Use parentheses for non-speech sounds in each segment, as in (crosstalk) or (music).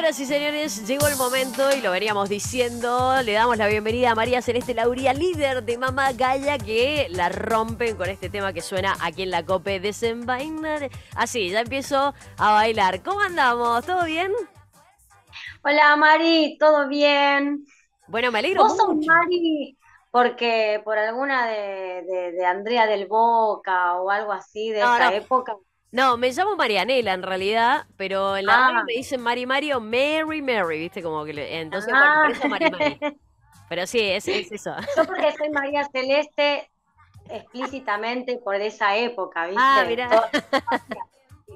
Señoras y señores, llegó el momento y lo veníamos diciendo. Le damos la bienvenida a María Celeste Lauría, líder de Mamá Gaya, que la rompen con este tema que suena aquí en la COPE. Desenvainar. Así, ah, ya empiezo a bailar. ¿Cómo andamos? ¿Todo bien? Hola, Mari, ¿todo bien? Bueno, me alegro. Vos sos Mari porque por alguna de, Andrea del Boca o algo así de esa época. No, me llamo Marianela en realidad, pero en la ah. me dicen Mari Mario, Mary Mary, ¿viste? Como que entonces, ah. por eso Mari Mari. Ah. (laughs) Pero sí, es, eso. Yo porque soy María Celeste explícitamente por esa época, ¿viste? Ah,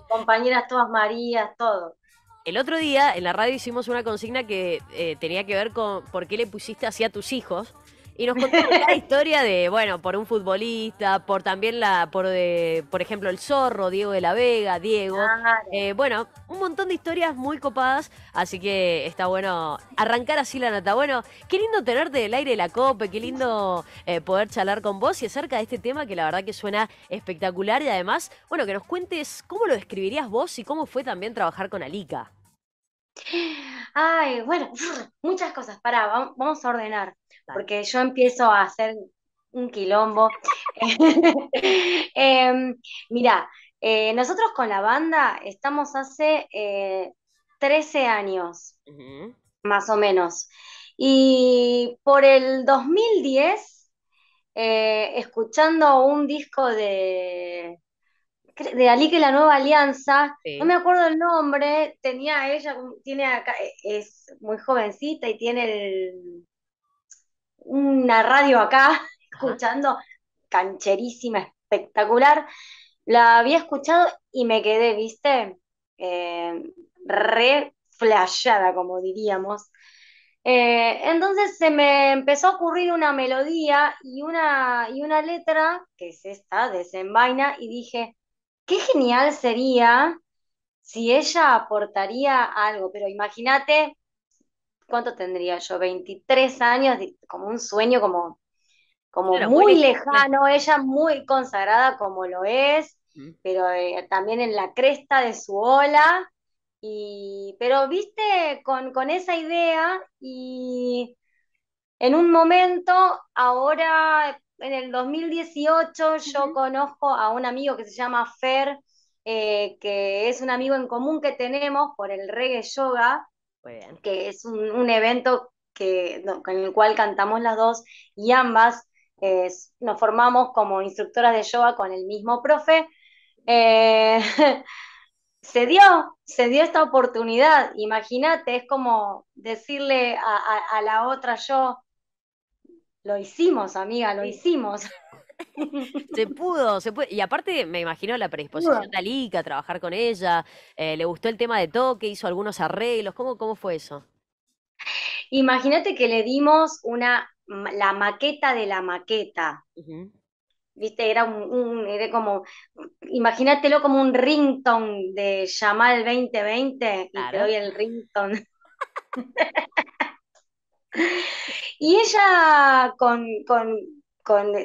compañeras todas Marías, todo. El otro día en la radio hicimos una consigna que eh, tenía que ver con por qué le pusiste así a tus hijos. Y nos contó la historia de, bueno, por un futbolista, por también la, por, de, por ejemplo, el zorro, Diego de la Vega, Diego. Eh, bueno, un montón de historias muy copadas, así que está bueno arrancar así la nota. Bueno, qué lindo tenerte del aire de la COPE, qué lindo eh, poder charlar con vos y acerca de este tema que la verdad que suena espectacular y además, bueno, que nos cuentes cómo lo describirías vos y cómo fue también trabajar con Alica. Ay, bueno, (laughs) muchas cosas. Pará, vamos a ordenar porque yo empiezo a hacer un quilombo. (laughs) Em, mirá, eh, nosotros con la banda estamos hace 13 eh, años, más o menos. Y por el 2010, eh, escuchando un disco de, de Ali la nueva alianza, no me acuerdo el nombre, tenía ella, tiene es muy jovencita y tiene el, una radio acá, escuchando, cancherísima, espectacular. La había escuchado y me quedé, viste, eh, re flashada, como diríamos. Eh, entonces se me empezó a ocurrir una melodía y una, y una letra, que es esta, desenvaina, y dije, qué genial sería si ella aportaría algo, pero imagínate ¿cuánto tendría yo? 23 años, como un sueño como, como muy lejano, ella muy consagrada como lo es, mm. pero eh, también en la cresta de su ola, pero viste con, esa idea y en un momento, ahora en el 2018, yo conozco a un amigo que se llama Fer, eh, que es un amigo en común que tenemos por el reggae yoga, que es un, evento con el cual cantamos las dos y ambas nos formamos como instructoras de yoga con el mismo profe. Eh, (laughs) se dio, se dio esta oportunidad. Imagínate, es como decirle a, la otra yo, lo hicimos, amiga, lo hicimos. (laughs) (laughs) se pudo, se pudo. Y aparte, me imagino la predisposición de a trabajar con ella. Eh, ¿Le gustó el tema de toque? ¿Hizo algunos arreglos? ¿Cómo, cómo fue eso? Imagínate que le dimos una la maqueta de la maqueta. Viste, era un, era como, imagínatelo como un ringtone de llamar el 2020 y te doy el ringtone. (laughs) (laughs) y ella con, con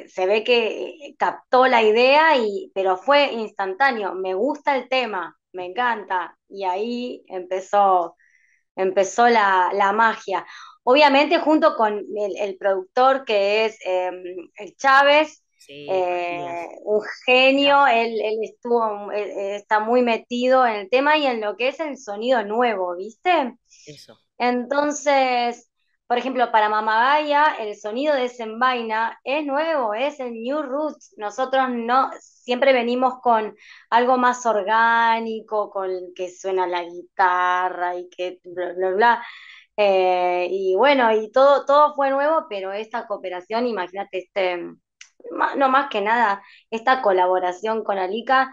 se ve que captó la idea, y, pero fue instantáneo. Me gusta el tema, me encanta. Y ahí empezó, empezó la, la magia. Obviamente junto con el, productor que es em, el Chávez, eh, un genio, él, estuvo, está muy metido en el tema y en lo que es el sonido nuevo, ¿viste? Eso. Entonces, por ejemplo, para Mamagaya, el sonido de Sembaina es nuevo, es el New Roots. Nosotros no siempre venimos con algo más orgánico, con que suena la guitarra y que bla, bla, bla. Eh, y bueno, y todo, todo fue nuevo, pero esta cooperación, imagínate, este, no más que nada, esta colaboración con Alica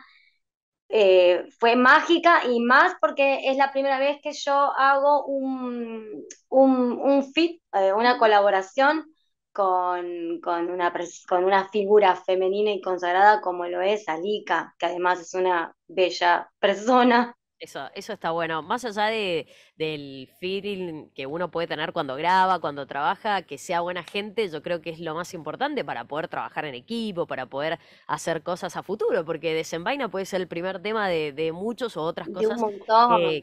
eh, fue mágica y más porque es la primera vez que yo hago un, un, fit, eh, una colaboración con, una, con una figura femenina y consagrada como lo es Alika, que además es una bella persona eso, eso está bueno. Más allá de, del feeling que uno puede tener cuando graba, cuando trabaja, que sea buena gente, yo creo que es lo más importante para poder trabajar en equipo, para poder hacer cosas a futuro, porque Desenvaina puede ser el primer tema de, de muchos o otras cosas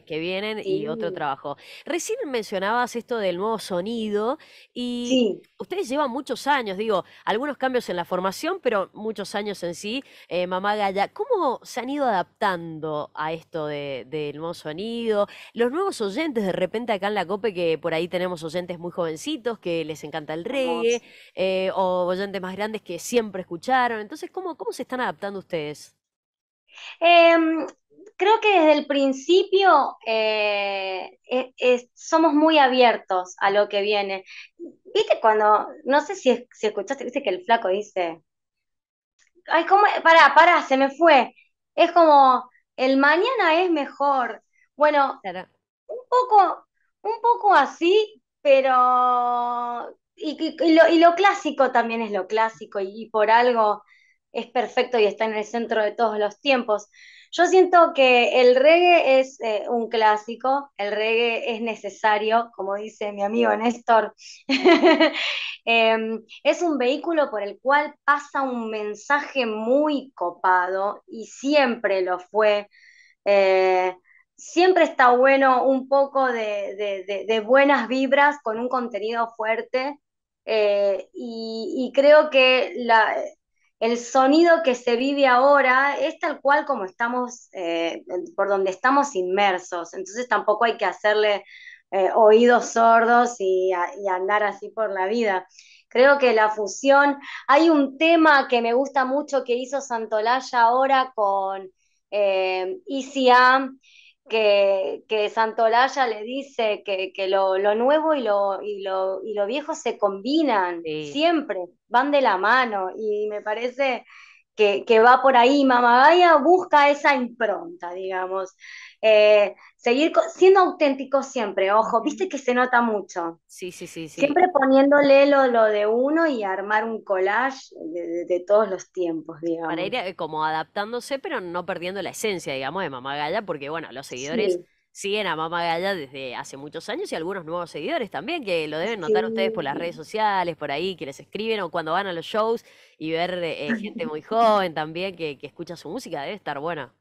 que, vienen y otro trabajo. Recién mencionabas esto del nuevo sonido y ustedes llevan muchos años, digo, algunos cambios en la formación, pero muchos años en sí. Eh, mamá Gaya, ¿cómo se han ido adaptando a esto del nuevo sonido? Los nuevos oyentes, de repente acá en la COPE, que por ahí tenemos oyentes muy jovencitos que les encanta el reggae, eh, o oyentes más grandes que siempre escucharon. Entonces, ¿cómo, cómo se están adaptando ustedes? Em, creo que desde el principio eh, eh, somos muy abiertos a lo que viene. Viste cuando, no sé si, si escuchaste, viste que el flaco dice, ay, como, Pará, pará, se me fue. Es como, el mañana es mejor. Bueno, un poco, un poco así, pero... y, lo, clásico también es lo clásico y por algo es perfecto y está en el centro de todos los tiempos. Yo siento que el reggae es eh, un clásico, el reggae es necesario, como dice mi amigo Néstor. (laughs) Em, es un vehículo por el cual pasa un mensaje muy copado y siempre lo fue. Eh, siempre está bueno un poco de, buenas vibras con un contenido fuerte. Eh, y, y creo que la, el sonido que se vive ahora es tal cual como estamos, eh, por donde estamos inmersos. Entonces tampoco hay que hacerle eh, oídos sordos y, andar así por la vida. Creo que la fusión, hay un tema que me gusta mucho que hizo Santolaya ahora con eh, e que, Santolaya le dice que, lo, nuevo y lo, viejo se combinan siempre van de la mano y me parece que, va por ahí. Mamagaya busca esa impronta, digamos. Eh, seguir siendo auténtico siempre, ojo, viste que se nota mucho. Sí, sí, sí. Siempre poniéndole lo, de uno y armar un collage de, todos los tiempos, digamos. Para ir eh, como adaptándose, pero no perdiendo la esencia, digamos, de mamagaya porque bueno, los seguidores siguen a Mamá Gaya desde hace muchos años y algunos nuevos seguidores también, que lo deben notar ustedes por las redes sociales, por ahí, que les escriben o cuando van a los shows y ver eh, eh, gente muy joven también que, escucha su música, debe estar buena.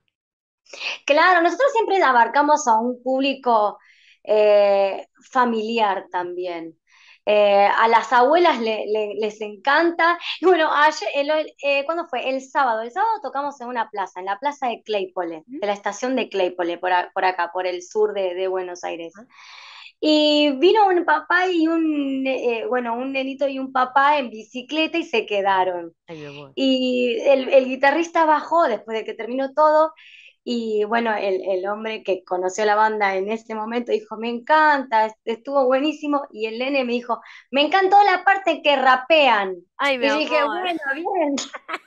Claro, nosotros siempre abarcamos a un público eh, familiar también. Eh, a las abuelas les encanta. (laughs) Y bueno, eh, ¿cuándo fue? El sábado. El sábado tocamos en una plaza, en la plaza de Claypole, de la estación de Claypole, por, acá, por el sur de, Buenos Aires. Y vino un papá y un, eh, bueno, un nenito y un papá en bicicleta y se quedaron. y el, el guitarrista bajó después de que terminó todo y bueno, el, hombre que conoció la banda en ese momento dijo, me encanta, estuvo buenísimo. Y el nene me dijo, me encantó la parte que rapean. y dije, eh. bueno, bien.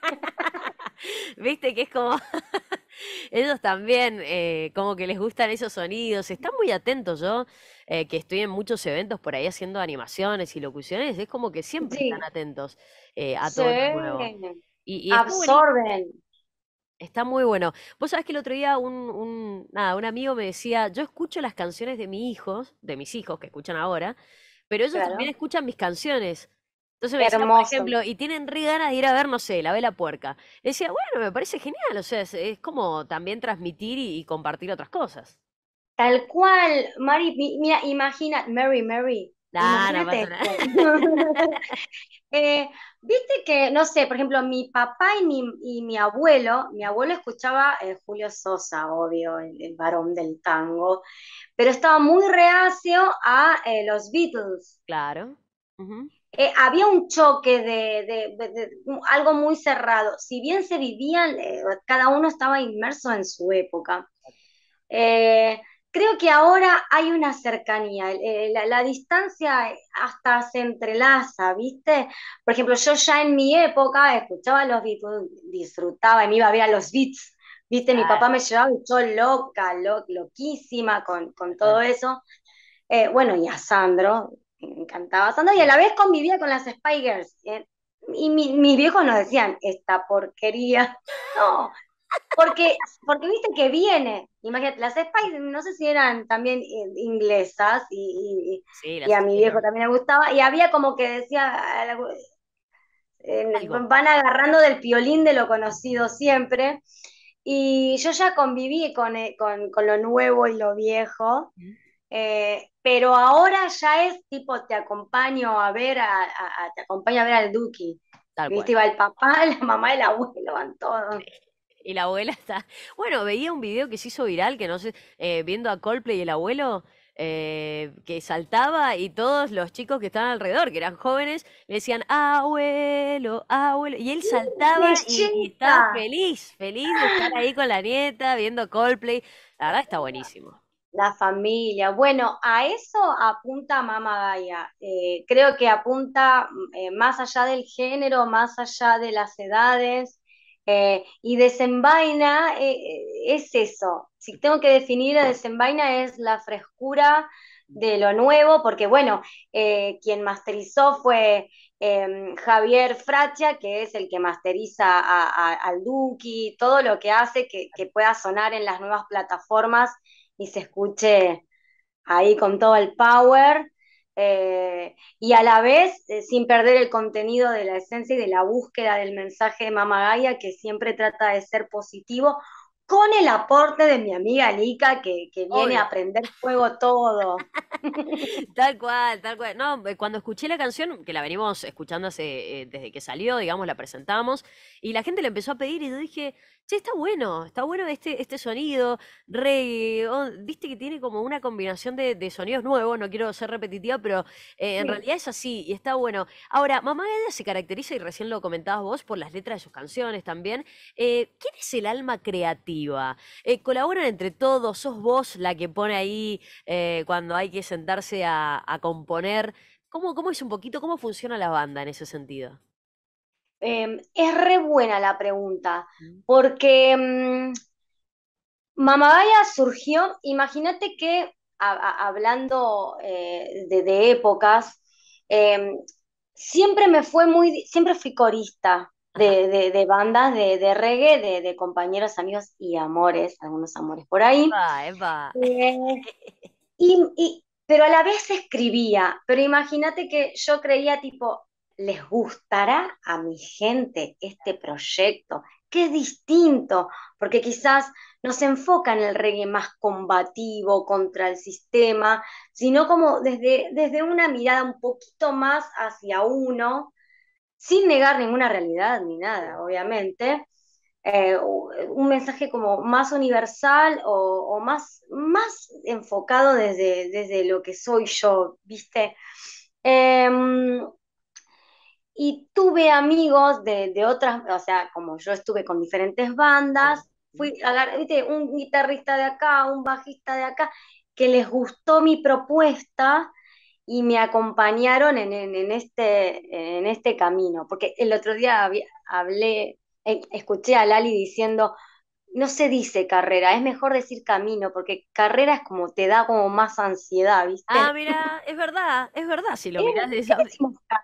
(laughs) Viste que es como, (laughs) ellos también eh, como que les gustan esos sonidos, están muy atentos yo, eh, que estoy en muchos eventos por ahí haciendo animaciones y locuciones, es como que siempre están atentos a todo nuevo. y absorben. Está muy bueno. Vos sabés que el otro día un, un, nada, un amigo me decía, yo escucho las canciones de mis hijos, de mis hijos que escuchan ahora, pero ellos también escuchan mis canciones. Entonces me decía, por ejemplo, y tienen re ganas de ir a ver, no sé, La Vela Puerca. decía, bueno, me parece genial, o sea, es, como también transmitir y, compartir otras cosas. Tal cual, Mari, mira, imagina, Mary, Mary, (laughs) Eh, viste que, no sé, por ejemplo, mi papá y mi, y mi abuelo, mi abuelo escuchaba eh, Julio Sosa, obvio, el, varón del tango, pero estaba muy reacio a eh, los Beatles. Claro. había un choque de, algo muy cerrado. Si bien se vivían, cada uno estaba inmerso en su época. Eh, creo que ahora hay una cercanía, eh, la, distancia hasta se entrelaza, ¿viste? Por ejemplo, yo ya en mi época escuchaba los beats, disfrutaba y me iba a ver a los Beats, ¿viste? Mi papá me llevaba y yo loca, loquísima con, todo eso. Eh, bueno, y a Sandro, me encantaba Sandro, y a la vez convivía con las Spy eh, y mi, mis viejos nos decían, esta porquería, (laughs) no, porque, porque viste que viene, imagínate, las Spice no sé si eran también eh, inglesas y, y, a mi viejo también le gustaba, y había como que decía, eh, van agarrando del piolín de lo conocido siempre, y yo ya conviví con, eh, lo nuevo y lo viejo, pero ahora ya es tipo, te acompaño a ver, a, te acompaño a ver al Duki, viste, iba el papá, (laughs) la mamá, el abuelo, van todos y la abuela está. Bueno, veía un video que se hizo viral, que no sé, eh, viendo a Coldplay y el abuelo. Eh, que saltaba y todos los chicos que estaban alrededor, que eran jóvenes, le decían abuelo, abuelo, y él saltaba y, estaba feliz, feliz de estar ahí con la nieta viendo Coldplay. La verdad está buenísimo. La familia. Bueno, a eso apunta Mamá Gaia. Eh, creo que apunta más allá del género, más allá de las edades. Eh, y desenvaina eh, eh, es eso. Si tengo que definir a desenvaina es la frescura de lo nuevo, porque bueno, quien masterizó fue em, Javier Fracha, que es el que masteriza al Duki, todo lo que hace que, pueda sonar en las nuevas plataformas y se escuche ahí con todo el power. Eh, y a la vez eh, sin perder el contenido de la esencia y de la búsqueda del mensaje de Mamá Gaia, que siempre trata de ser positivo, con el aporte de mi amiga Lika, que, viene a aprender fuego todo. (laughs) tal cual, tal cual. No, eh, cuando escuché la canción, que la venimos escuchando eh, desde que salió, digamos, la presentamos, y la gente le empezó a pedir, y yo dije, che, está bueno, está bueno este, este sonido, reggae, viste que tiene como una combinación de, sonidos nuevos, no quiero ser repetitiva, pero eh, en realidad es así, y está bueno. Ahora, Mamá Ella se caracteriza, y recién lo comentabas vos, por las letras de sus canciones también. ¿Quién es el alma creativa? Eh, colaboran entre todos, sos vos la que pone ahí eh, cuando hay que sentarse a, componer. ¿Cómo, es un poquito, cómo funciona la banda en ese sentido? Em, es re buena la pregunta, mm. porque mm, mamá Mamabaya surgió, imagínate que hablando eh, de, de, épocas, em, siempre me fue muy, siempre fui corista, de, bandas de, reggae, de, compañeros, amigos y amores, algunos amores por ahí. Eh, pero a la vez escribía, pero imagínate que yo creía tipo, les gustará a mi gente este proyecto, que es distinto, porque quizás no se enfoca en el reggae más combativo contra el sistema, sino como desde, desde una mirada un poquito más hacia uno, sin negar ninguna realidad ni nada, obviamente, eh, un mensaje como más universal o, más, más enfocado desde, desde, lo que soy yo, ¿viste? Em, y tuve amigos de, otras, o sea, como yo estuve con diferentes bandas, fui, ¿viste? un guitarrista de acá, un bajista de acá, que les gustó mi propuesta y me acompañaron en, este, en este camino. Porque el otro día hablé, e, escuché a Lali diciendo, no se dice carrera, es mejor decir camino, porque carrera es como te da como más ansiedad, ¿viste? Ah, mira, es verdad, es verdad si lo mirás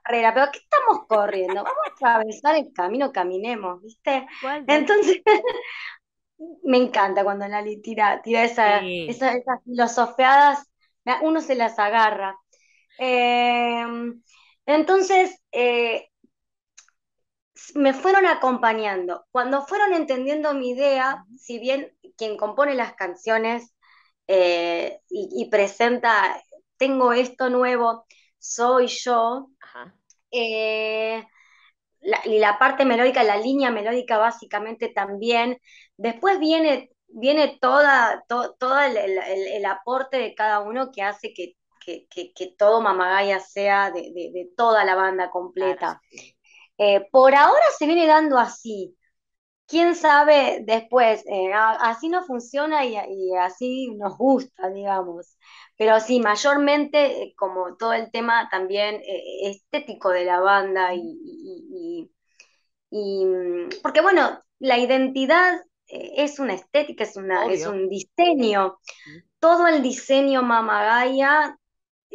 carrera, pero ¿qué estamos corriendo? Vamos a atravesar el camino, caminemos, ¿viste? Entonces, (laughs) me encanta cuando Lali tira, tira esas filosofiadas, uno se las agarra. Em, entonces, eh, me fueron acompañando. Cuando fueron entendiendo mi idea, si bien quien compone las canciones eh, y, presenta, tengo esto nuevo, soy yo, eh, y la parte melódica, la línea melódica básicamente también, después viene, viene toda, todo el, el, aporte de cada uno que hace que que, que, que todo Mamagaya sea de, toda la banda completa. Eh, por ahora se viene dando así. Quién sabe después, eh, así nos funciona y, así nos gusta, digamos. Pero sí, mayormente eh, como todo el tema también estético de la banda y, mm, porque bueno, la identidad es una estética, es, una, es un diseño. Mm. Todo el diseño Mamagaya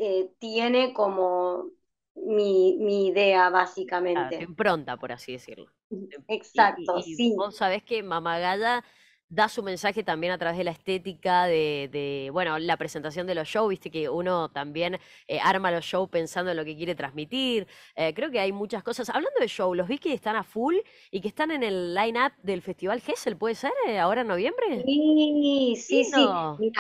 eh, tiene como mi, idea, básicamente. impronta, por así decirlo. Em, exacto, sí. Vos sabés que Mamagaya da su mensaje también a través de la estética, de, bueno, la presentación de los shows, viste que uno también eh, arma los shows pensando en lo que quiere transmitir. Eh, creo que hay muchas cosas. Hablando de show, los vi que están a full y que están en el line-up del Festival Hessel? ¿puede ser? ¿Ahora en noviembre? Sí, sí, sí.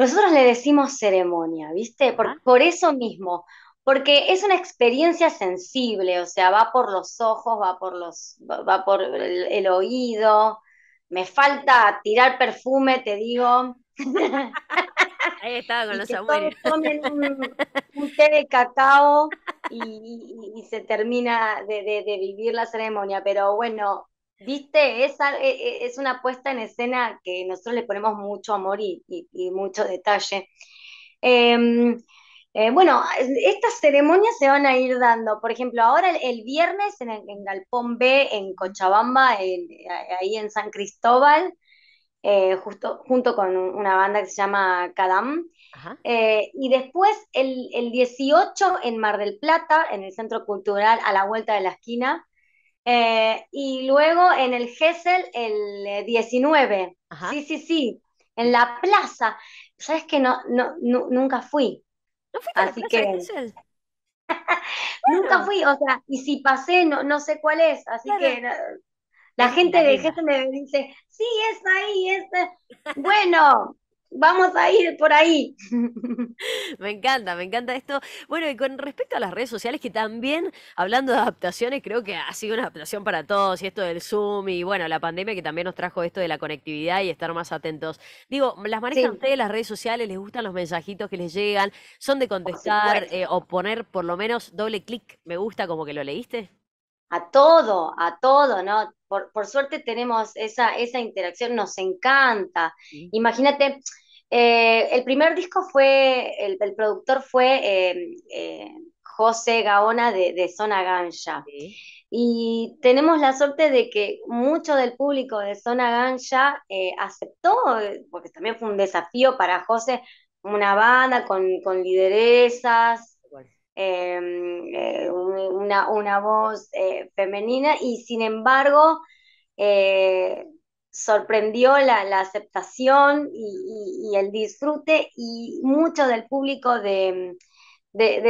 Nosotros le decimos ceremonia, ¿viste? Por, eso mismo, porque es una experiencia sensible, o sea, va por los ojos, va por, los, va por el, oído. Me falta tirar perfume, te digo. (laughs) Ahí estaba con los abuelos. un, té de cacao y, se termina de, vivir la ceremonia. Pero bueno, Viste, e, e, es, una puesta en escena que nosotros le ponemos mucho amor y, mucho detalle. Em, eh, bueno, estas ceremonias se van a ir dando. Por ejemplo, ahora el, viernes en, Galpón B, en Cochabamba, ahí en San Cristóbal, eh, justo, junto con una banda que se llama Kadam, eh, y después el, 18 en Mar del Plata, en el Centro Cultural, a la vuelta de la esquina. Eh, y luego en el GESEL el 19. Sí, sí, sí. En la plaza. ¿Sabes que no, no, nunca fui? ¿No Así que... (laughs) Nunca fui, o sea, y si pasé, no, no sé cuál es, así que la gente de GESEL me dice, sí, es ahí, es... Eh". Bueno, vamos a ir por ahí. (laughs) me encanta, me encanta esto. Bueno, y con respecto a las redes sociales, que también, hablando de adaptaciones, creo que ha sido una adaptación para todos, y esto del Zoom, y bueno, la pandemia que también nos trajo esto de la conectividad y estar más atentos. Digo, ¿las manejan ustedes las redes sociales? ¿Les gustan los mensajitos que les llegan? ¿Son de contestar eh, o poner por lo menos doble clic, me gusta, como que lo leíste? A todo, a todo, ¿no? por, suerte tenemos esa, esa interacción, nos encanta. Imagínate, eh, el primer disco fue, el, productor fue eh, eh, José Gaona de, Zona Ganja. Y tenemos la suerte de que mucho del público de Zona Ganja aceptó, porque también fue un desafío para José, una banda con, con lideresas, Em, eh, una, una, voz eh, femenina y sin embargo eh, sorprendió la, aceptación y, el disfrute y mucho del público de,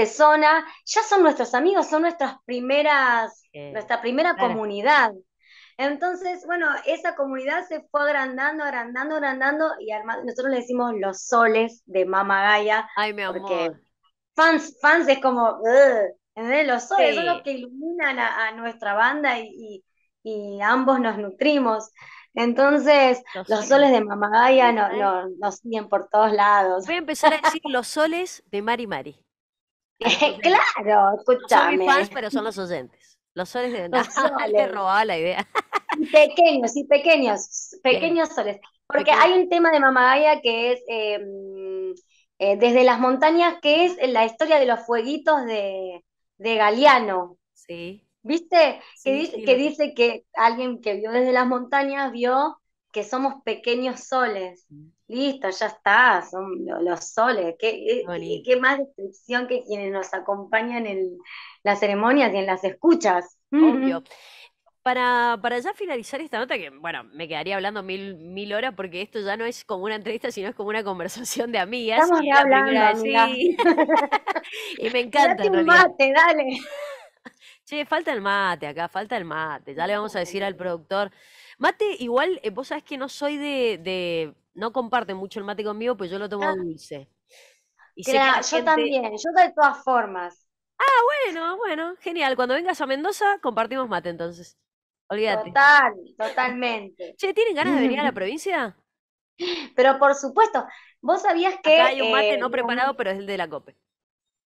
zona ya son nuestros amigos, son nuestras primeras, nuestra primera comunidad. Entonces, bueno, esa comunidad se fue agrandando, agrandando, agrandando y nosotros le decimos los soles de Gaia. Ay, Porque fans, es como, los soles son los que iluminan a, nuestra banda y, ambos nos nutrimos. Entonces, los, soles de Mamagaya nos no, nos siguen por todos lados. Voy a empezar a decir los soles de Mari Mari. (laughs) claro, escúchame. fans, pero son los oyentes. Los soles de (laughs) los Te la idea. pequeños, sí, pequeños, pequeños soles. Porque hay un tema de Mamagaya que es em, eh, desde las montañas, que es la historia de los fueguitos de, de Galeano. Sí. ¿Viste? que, dice, que dice que alguien que vio desde las montañas vio que somos pequeños soles. Listo, ya está, son los soles. ¿Qué, eh, qué, más descripción que quienes nos acompañan en las ceremonias y en las escuchas? Obvio. Para, para ya finalizar esta nota, que bueno, me quedaría hablando mil, mil horas porque esto ya no es como una entrevista, sino es como una conversación de amigas. Estamos hablando, sí. (laughs) y me (laughs) encanta. Date mate, dale. (laughs) Che, falta el mate acá, falta el mate. Ya le vamos a decir al productor. Mate, igual, eh, vos sabés que no soy de, no comparte mucho el mate conmigo, pues yo lo tomo ah. dulce. Y yo también, yo de todas formas. Ah, bueno, bueno, genial. Cuando vengas a Mendoza, compartimos mate entonces. Olvídate. Total, totalmente. Che, ¿tienen ganas de venir a la (laughs) provincia? Pero por supuesto, vos sabías que. hay un mate eh, no preparado, pero es el de la COPE.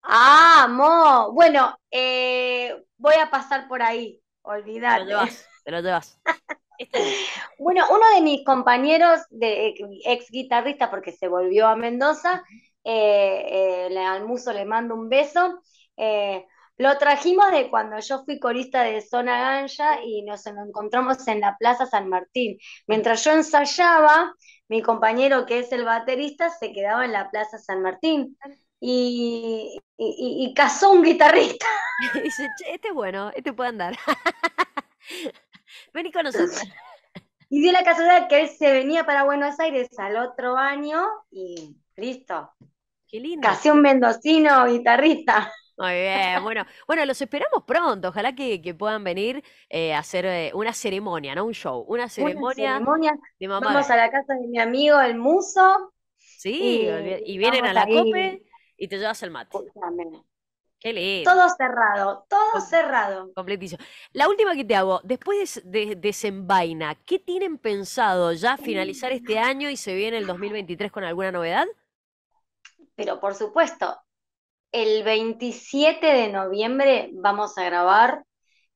Ah, mo. Bueno, eh, voy a pasar por ahí, olvidate. Te lo llevas, te lo llevas. (laughs) bueno, uno de mis compañeros, de, ex guitarrista, porque se volvió a Mendoza, eh, le al muso le mando un beso. Lo trajimos de cuando yo fui corista de Zona Ganja y nos encontramos en la Plaza San Martín. Mientras yo ensayaba, mi compañero que es el baterista se quedaba en la Plaza San Martín y, y, cazó un guitarrista. (laughs) dice, este es bueno, este puede andar. (laughs) Vení con nosotros. Y dio la casualidad que él se venía para Buenos Aires al otro año y listo. Qué lindo. Casi un mendocino guitarrista. Muy bien, bueno, bueno, los esperamos pronto. Ojalá que, puedan venir eh, a hacer eh, una ceremonia, no un show, una ceremonia, Vamos a la casa de mi amigo el Muso. Sí, y, vienen a la cope y te llevas el mate. Qué lindo. Todo cerrado, todo cerrado. Completísimo. La última que te hago, después de, de ¿qué tienen pensado ya finalizar mm. este año y se viene el 2023 con alguna novedad? Pero por supuesto, el 27 de noviembre vamos a grabar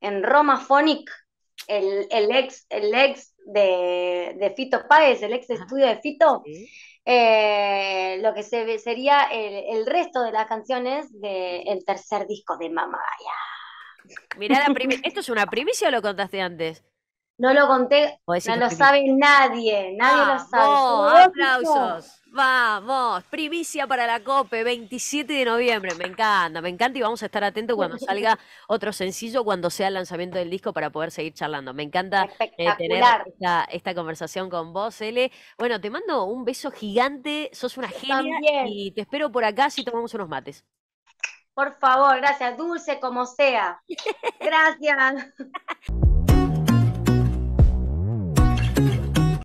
en Roma Phonic, el, el ex, de, de, Fito Páez, el ex estudio de Fito, eh, lo que sería el, resto de las canciones del tercer disco de Mamá. Mirá, la esto es una primicia o lo contaste antes. No lo conté, no lo sabe nadie, nadie lo sabe. Oh, aplausos. Vamos, primicia para la COPE, 27 de noviembre, me encanta, me encanta y vamos a estar atentos cuando (laughs) salga otro sencillo, cuando sea el lanzamiento del disco para poder seguir charlando. Me encanta eh, tener esta, conversación con vos, L. Bueno, te mando un beso gigante, sos una genia y te espero por acá si tomamos unos mates. Por favor, gracias, dulce como sea. (laughs) Gracias. (laughs)